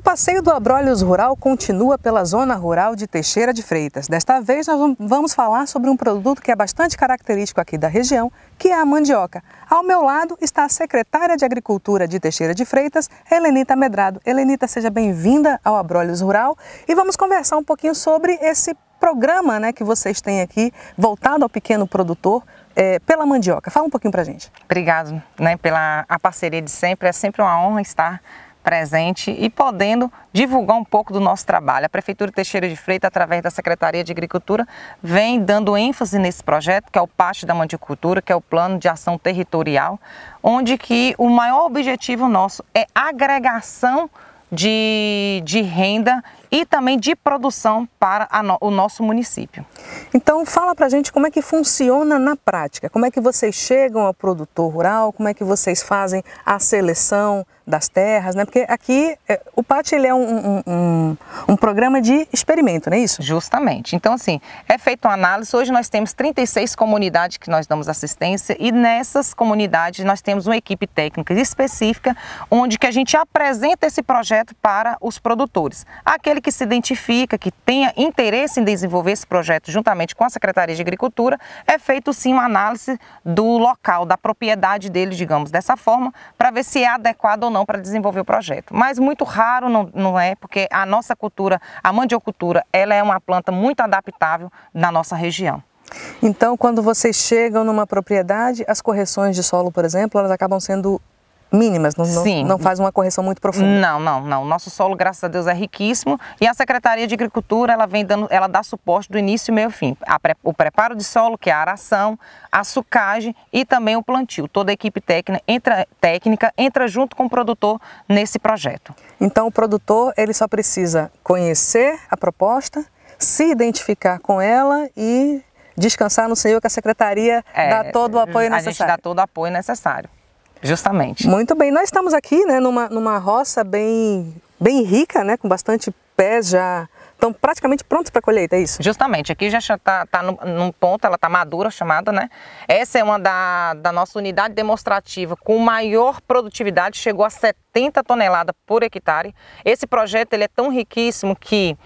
o passeio do Abrolhos Rural continua pela zona rural de Teixeira de Freitas. Desta vez nós vamos falar sobre um produto que é bastante característico aqui da região, que é a mandioca. Ao meu lado está a secretária de Agricultura de Teixeira de Freitas, Helenita Medrado. Helenita, seja bem-vinda ao Abrolhos Rural e vamos conversar um pouquinho sobre esse programa né, que vocês têm aqui voltado ao pequeno produtor é, pela mandioca. Fala um pouquinho para gente. Obrigado né, pela a parceria de sempre. É sempre uma honra estar presente e podendo divulgar um pouco do nosso trabalho. A Prefeitura de Teixeira de Freitas, através da Secretaria de Agricultura, vem dando ênfase nesse projeto, que é o Pacto da Mandicultura, que é o Plano de Ação Territorial, onde que o maior objetivo nosso é agregação de, de renda e também de produção para no, o nosso município. Então fala para a gente como é que funciona na prática, como é que vocês chegam ao produtor rural, como é que vocês fazem a seleção das terras, né? Porque aqui é, o PAT ele é um, um, um, um, programa de experimento, não é isso? Justamente. Então assim, é feita uma análise, hoje nós temos 36 comunidades que nós damos assistência e nessas comunidades nós temos uma equipe técnica específica onde que a gente apresenta esse projeto para os produtores. Aquele aquele que se identifica, que tenha interesse em desenvolver esse projeto juntamente com a Secretaria de Agricultura, é feito sim uma análise do local, da propriedade dele, digamos, dessa forma, para ver se é adequado ou não para desenvolver o projeto. Mas muito raro não, não é, porque a nossa cultura, a mandiocultura, ela é uma planta muito adaptável na nossa região. Então, quando vocês chegam numa propriedade, as correções de solo, por exemplo, elas acabam sendo mínimas, não, Sim. não faz uma correção muito profunda. Não, não, não. Nosso solo, graças a Deus, é riquíssimo e a Secretaria de Agricultura, ela vem dando, ela dá suporte do início e meio fim. Pre, o preparo de solo, que é a aração, a sucagem e também o plantio. Toda a equipe técnica entra, técnica entra junto com o produtor nesse projeto. Então o produtor, ele só precisa conhecer a proposta, se identificar com ela e descansar no Senhor que a secretaria é, dá todo o apoio necessário. A gente dá todo o apoio necessário. Justamente. Muito bem, nós estamos aqui né, numa, numa roça bem, bem rica, né, com bastante pés já estão praticamente prontos para colheita, é isso? Justamente, aqui já está tá, tá num ponto, ela está madura, chamada, né? Essa é uma da, da nossa unidade demonstrativa com maior produtividade, chegou a 70 toneladas por hectare. Esse projeto ele é tão riquíssimo que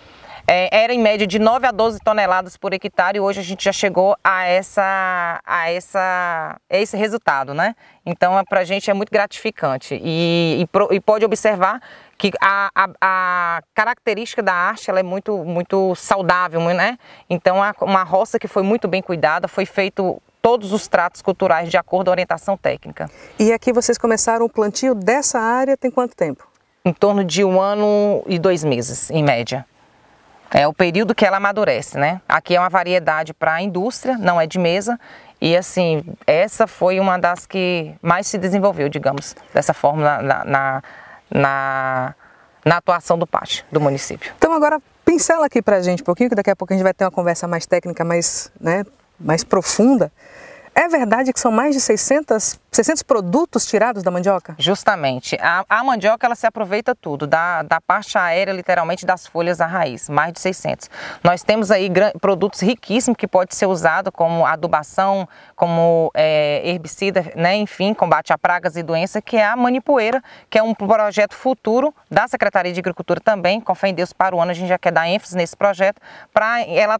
é, era em média de 9 a 12 toneladas por hectare e hoje a gente já chegou a, essa, a, essa, a esse resultado, né? Então, é, para a gente é muito gratificante e, e, e pode observar que a, a, a, característica da arte ela é muito, muito saudável, né? Então, uma roça que foi muito bem cuidada, foi feito todos os tratos culturais de acordo com a orientação técnica. E aqui vocês começaram o plantio dessa área tem quanto tempo? Em torno de um ano e dois meses, em média. É o período que ela amadurece, né? Aqui é uma variedade para a indústria, não é de mesa. E assim, essa foi uma das que mais se desenvolveu, digamos, dessa forma na, na, na, na atuação do pátio, do município. Então agora pincela aqui para a gente um pouquinho, que daqui a pouco a gente vai ter uma conversa mais técnica, mais, né, mais profunda. É verdade que são mais de 600 600 produtos tirados da mandioca? Justamente. A, a mandioca ela se aproveita tudo, da, da parte aérea, literalmente, das folhas à raiz, mais de 600. Nós temos aí gran, produtos riquíssimos que pode ser usado como adubação, como é, herbicida, né? enfim, combate a pragas e doenças, que é a manipoeira, que é um projeto futuro da Secretaria de Agricultura também, com fé em Deus, para o ano a gente já quer dar ênfase nesse projeto, para ela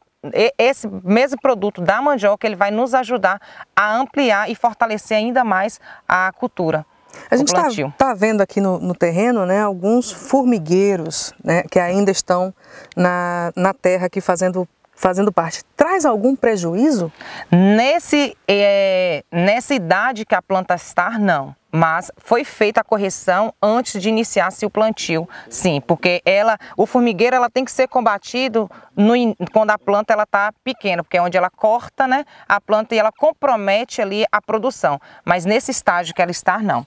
esse mesmo produto da mandioca ele vai nos ajudar a ampliar e fortalecer ainda mais mais a cultura. A gente está tá vendo aqui no, no, terreno né, alguns formigueiros né, que ainda estão na, na terra aqui fazendo, fazendo parte. Traz algum prejuízo? Nesse, é, nessa idade que a planta está, não mas foi feita a correção antes de iniciar-se o plantio, sim, porque ela, o formigueiro ela tem que ser combatido no, quando a planta ela está pequena, porque é onde ela corta né, a planta e ela compromete ali a produção, mas nesse estágio que ela está, não.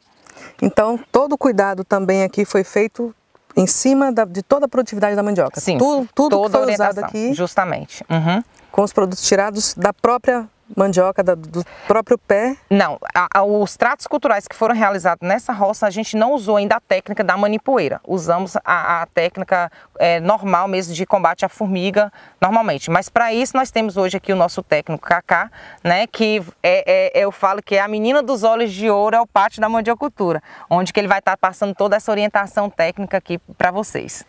Então, todo o cuidado também aqui foi feito em cima da, de toda a produtividade da mandioca. Sim, tudo, tudo toda que foi usado aqui. Justamente. Uhum. Com os produtos tirados da própria mandioca do próprio pé? Não, a, a, os tratos culturais que foram realizados nessa roça, a gente não usou ainda a técnica da manipoeira. Usamos a, a técnica é, normal mesmo de combate à formiga, normalmente. Mas para isso nós temos hoje aqui o nosso técnico Kaká, né, que é, é, eu falo que é a menina dos olhos de ouro, é o pátio da mandiocultura, onde que ele vai estar tá passando toda essa orientação técnica aqui para vocês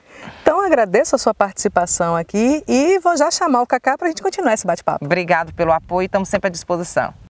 agradeço a sua participação aqui e vou já chamar o Cacá para a gente continuar esse bate-papo. Obrigado pelo apoio, estamos sempre à disposição.